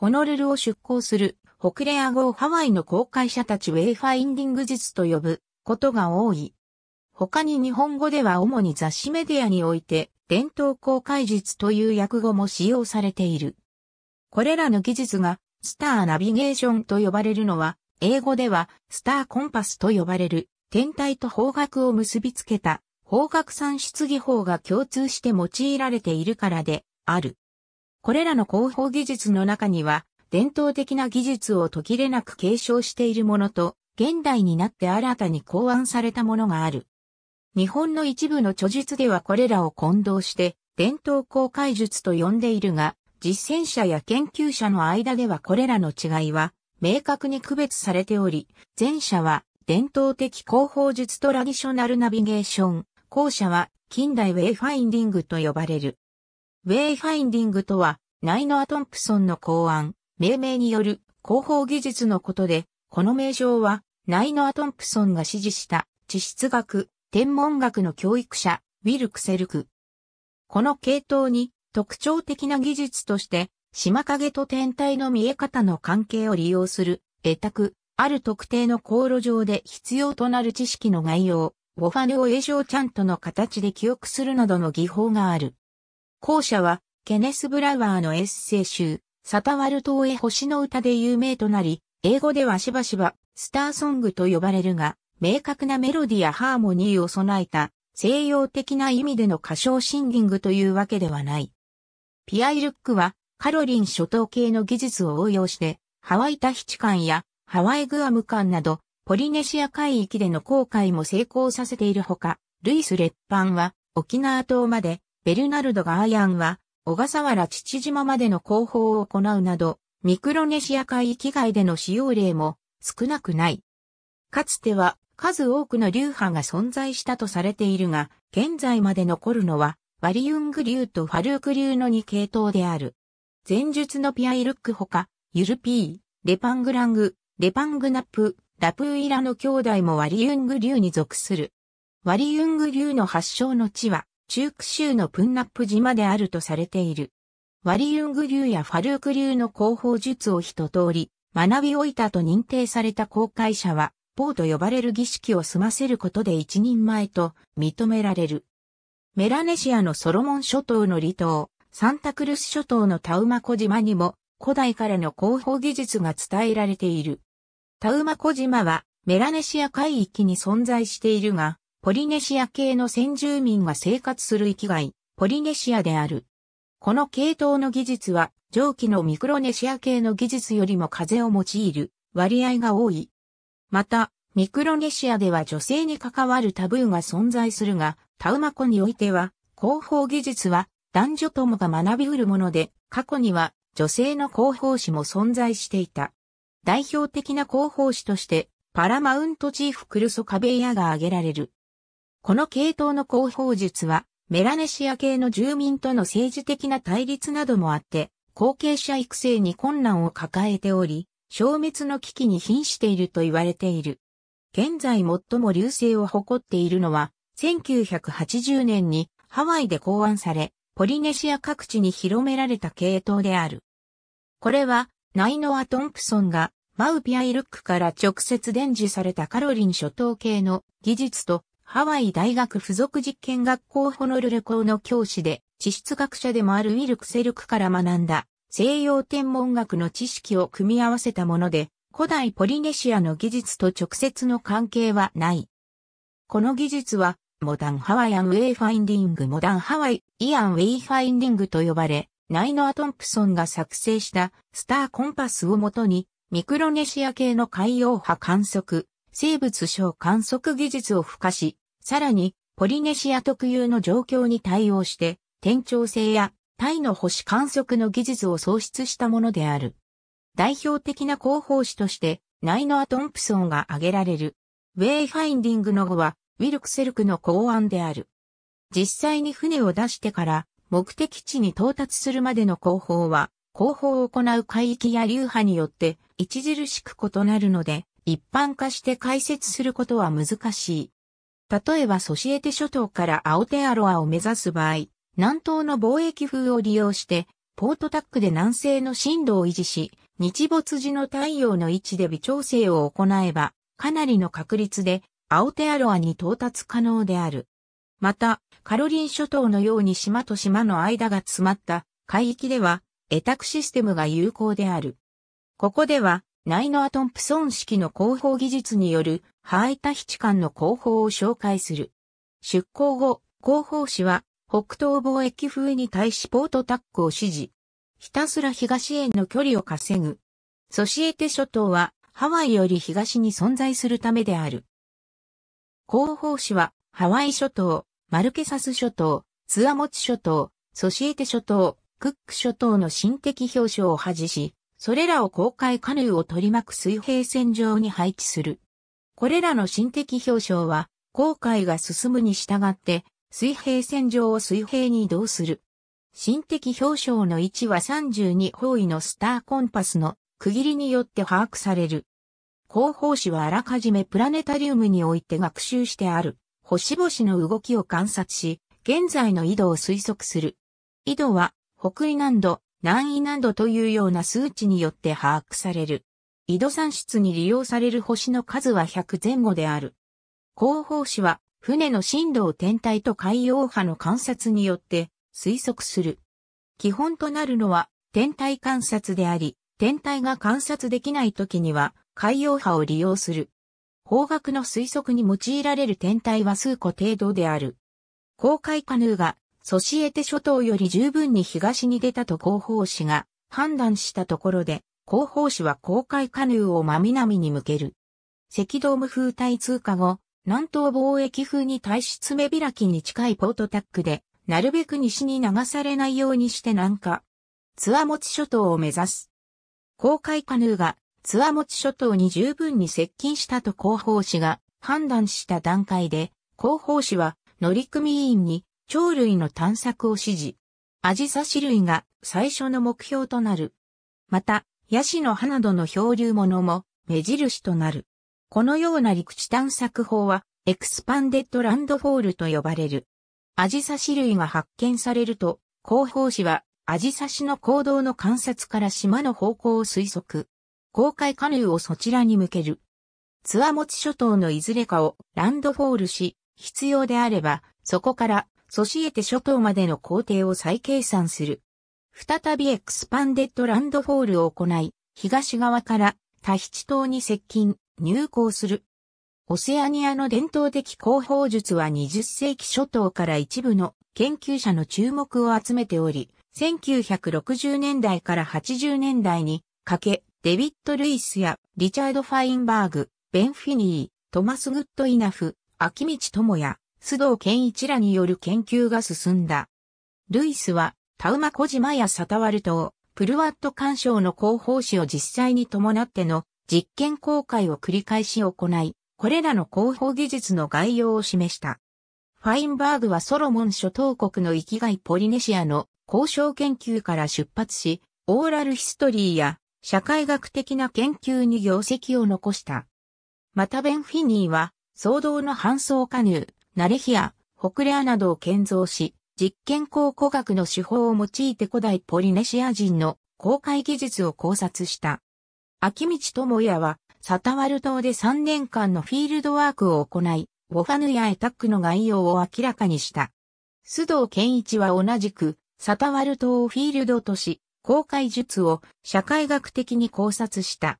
ホノルルを出港する、北レア語ハワイの航海者たちウェイファインディング術と呼ぶことが多い。他に日本語では主に雑誌メディアにおいて、伝統航海術という訳語も使用されている。これらの技術が、スターナビゲーションと呼ばれるのは、英語では、スターコンパスと呼ばれる、天体と方角を結びつけた、方角算出技法が共通して用いられているからで、ある。これらの広報技術の中には、伝統的な技術を途切れなく継承しているものと、現代になって新たに考案されたものがある。日本の一部の著述ではこれらを混同して、伝統公開術と呼んでいるが、実践者や研究者の間ではこれらの違いは、明確に区別されており、前者は、伝統的広報術トラディショナルナビゲーション、後者は、近代ウェイファインディングと呼ばれる。ウェイファインディングとは、ナイノア・トンプソンの考案、命名による広報技術のことで、この名称は、ナイノア・トンプソンが指示した、地質学、天文学の教育者、ウィル・クセルク。この系統に、特徴的な技術として、島影と天体の見え方の関係を利用する、得卓、ある特定の航路上で必要となる知識の概要、ウォファネオ・映像ちゃんチャントの形で記憶するなどの技法がある。後者は、ケネス・ブラワーのエッセイ集、サタワル島へ星の歌で有名となり、英語ではしばしば、スターソングと呼ばれるが、明確なメロディやハーモニーを備えた、西洋的な意味での歌唱シンギングというわけではない。ピアイルックは、カロリン諸島系の技術を応用して、ハワイタヒチンやハワイグアムンなど、ポリネシア海域での航海も成功させているほか、ルイス・列ッは沖縄島までベルナルド・ガーヤンは、小笠原父島までの広報を行うなど、ミクロネシア海域外での使用例も少なくない。かつては数多くの流派が存在したとされているが、現在まで残るのは、ワリユング流とファルーク流の2系統である。前述のピアイルックほか、ユルピー、レパングラング、レパングナップ、ラプーイラの兄弟もワリユング流に属する。ワリウング流の発祥の地は、中区州のプンナップ島であるとされている。ワリユング流やファルーク流の広報術を一通り学び終いたと認定された公開者は、ポーと呼ばれる儀式を済ませることで一人前と認められる。メラネシアのソロモン諸島の離島、サンタクルス諸島のタウマコ島にも古代からの広報技術が伝えられている。タウマコ島はメラネシア海域に存在しているが、ポリネシア系の先住民が生活する域外、ポリネシアである。この系統の技術は、上記のミクロネシア系の技術よりも風を用いる割合が多い。また、ミクロネシアでは女性に関わるタブーが存在するが、タウマコにおいては、広報技術は男女ともが学びうるもので、過去には女性の広報誌も存在していた。代表的な広報誌として、パラマウントチーフクルソカベイヤが挙げられる。この系統の広報術は、メラネシア系の住民との政治的な対立などもあって、後継者育成に困難を抱えており、消滅の危機に瀕していると言われている。現在最も流星を誇っているのは、1980年にハワイで考案され、ポリネシア各地に広められた系統である。これは、ナイノア・トンプソンが、マウピアイルックから直接伝授されたカロリン諸島系の技術とハワイ大学附属実験学校ホノルル校の教師で、地質学者でもあるウィルクセルクから学んだ、西洋天文学の知識を組み合わせたもので、古代ポリネシアの技術と直接の関係はない。この技術は、モダンハワイアンウェイファインディング、モダンハワイ、イアンウェイファインディングと呼ばれ、ナイノア・トンプソンが作成したスターコンパスをもとに、ミクロネシア系の海洋波観測、生物小観測技術を付加し、さらに、ポリネシア特有の状況に対応して、天頂性やタイの星観測の技術を創出したものである。代表的な広報誌として、ナイノア・トンプソンが挙げられる。ウェイファインディングの後は、ウィルクセルクの考案である。実際に船を出してから、目的地に到達するまでの広報は、広報を行う海域や流派によって著しく異なるので、一般化して解説することは難しい。例えばソシエテ諸島からアオテアロアを目指す場合、南東の貿易風を利用して、ポートタックで南西の進路を維持し、日没時の太陽の位置で微調整を行えば、かなりの確率でアオテアロアに到達可能である。また、カロリン諸島のように島と島の間が詰まった海域では、エタクシステムが有効である。ここでは、ナイノア・トンプソン式の広報技術によるハイタヒチ間の広報を紹介する。出港後、広報誌は北東貿易風に対しポートタックを指示。ひたすら東への距離を稼ぐ。ソシエテ諸島はハワイより東に存在するためである。広報誌はハワイ諸島、マルケサス諸島、ツアモチ諸島、ソシエテ諸島、クック諸島の新的表彰を恥じし、それらを公開カヌーを取り巻く水平線上に配置する。これらの心的表象は、航海が進むに従って、水平線上を水平に移動する。心的表象の位置は32方位のスターコンパスの区切りによって把握される。広報誌はあらかじめプラネタリウムにおいて学習してある、星々の動きを観察し、現在の緯度を推測する。緯度は、北緯難度、南緯難度というような数値によって把握される。緯度算出に利用される星の数は100前後である。広報誌は、船の震動天体と海洋波の観察によって推測する。基本となるのは天体観察であり、天体が観察できない時には海洋波を利用する。方角の推測に用いられる天体は数個程度である。公開カヌーがソシエテ諸島より十分に東に出たと広報誌が判断したところで、広報誌は公開カヌーを真南に向ける。赤道無風帯通過後、南東貿易風に対し爪開きに近いポートタックで、なるべく西に流されないようにして南下。ツアモチ諸島を目指す。公開カヌーがツアモチ諸島に十分に接近したと広報誌が判断した段階で、広報誌は乗組員に鳥類の探索を指示。アジサシ類が最初の目標となる。また、ヤシの葉などの漂流物も目印となる。このような陸地探索法はエクスパンデッドランドフォールと呼ばれる。アジサシ類が発見されると、広報誌はアジサシの行動の観察から島の方向を推測。公開カヌーをそちらに向ける。ツアモチ諸島のいずれかをランドフォールし、必要であれば、そこからソシエテ諸島までの工程を再計算する。再びエクスパンデッドランドフォールを行い、東側からタヒチ島に接近、入港する。オセアニアの伝統的広報術は20世紀初頭から一部の研究者の注目を集めており、1960年代から80年代にかけ、デビッド・ルイスやリチャード・ファインバーグ、ベン・フィニー、トマス・グッド・イナフ、秋道智也、須藤健一らによる研究が進んだ。ルイスはタウマ小島やサタワル島、プルワット干渉の広報誌を実際に伴っての実験公開を繰り返し行い、これらの広報技術の概要を示した。ファインバーグはソロモン諸島国の生きがいポリネシアの交渉研究から出発し、オーラルヒストリーや社会学的な研究に業績を残した。またベンフィニーは、騒動の搬送カヌー、ナレヒア、ホクレアなどを建造し、実験考古学の手法を用いて古代ポリネシア人の公開技術を考察した。秋道智也は、サタワル島で3年間のフィールドワークを行い、ウォファヌヤエタックの概要を明らかにした。須藤健一は同じく、サタワル島をフィールドとし、公開術を社会学的に考察した。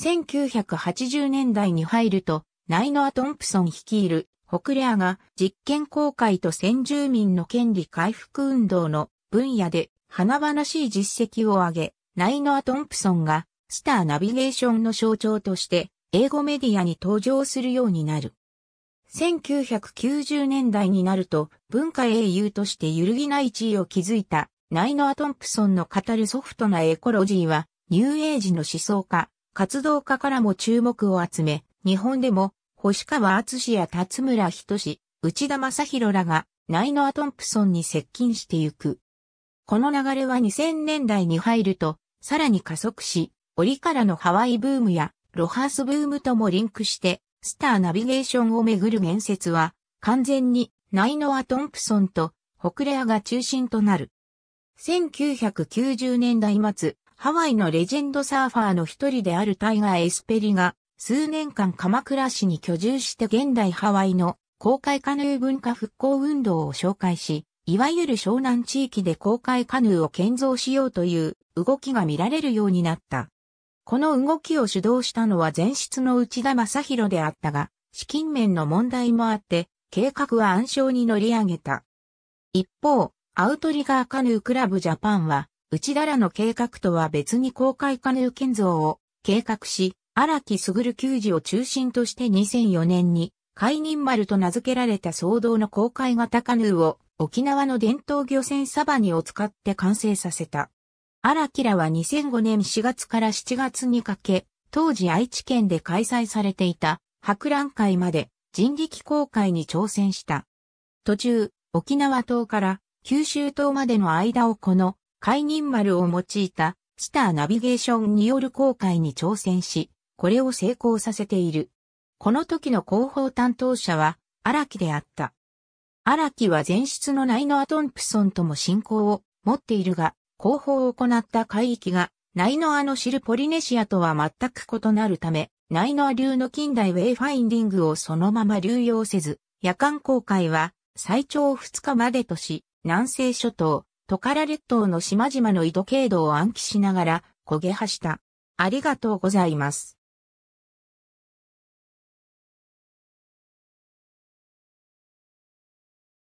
1980年代に入ると、ナイノア・トンプソン率いるホクレアが実験公開と先住民の権利回復運動の分野で華々しい実績を上げ、ナイノア・トンプソンがスターナビゲーションの象徴として英語メディアに登場するようになる。1990年代になると文化英雄として揺るぎない地位を築いたナイノア・トンプソンの語るソフトなエコロジーはニューエイジの思想家、活動家からも注目を集め、日本でも星川敦や辰村仁内田正宏らが、ナイノア・トンプソンに接近してゆく。この流れは2000年代に入ると、さらに加速し、折からのハワイブームや、ロハースブームともリンクして、スターナビゲーションをめぐる面接は、完全にナイノア・トンプソンとホクレアが中心となる。1990年代末、ハワイのレジェンドサーファーの一人であるタイガー・エスペリが、数年間鎌倉市に居住して現代ハワイの公開カヌー文化復興運動を紹介し、いわゆる湘南地域で公開カヌーを建造しようという動きが見られるようになった。この動きを主導したのは前室の内田正宏であったが、資金面の問題もあって、計画は暗礁に乗り上げた。一方、アウトリガーカヌークラブジャパンは、内田らの計画とは別に公開カヌー建造を計画し、荒木る球児を中心として2004年に、海人丸と名付けられた騒動の公開型カヌーを沖縄の伝統漁船サバニを使って完成させた。荒木らは2005年4月から7月にかけ、当時愛知県で開催されていた博覧会まで人力公開に挑戦した。途中、沖縄島から九州島までの間をこの海人丸を用いたスターナビゲーションによる公開に挑戦し、これを成功させている。この時の広報担当者は荒木であった。荒木は前室のナイノア・トンプソンとも親交を持っているが、広報を行った海域がナイノアの知るポリネシアとは全く異なるため、ナイノア流の近代ウェイファインディングをそのまま流用せず、夜間航海は最長2日までとし、南西諸島、トカラ列島の島々の緯度経度を暗記しながら、焦げはした。ありがとうございます。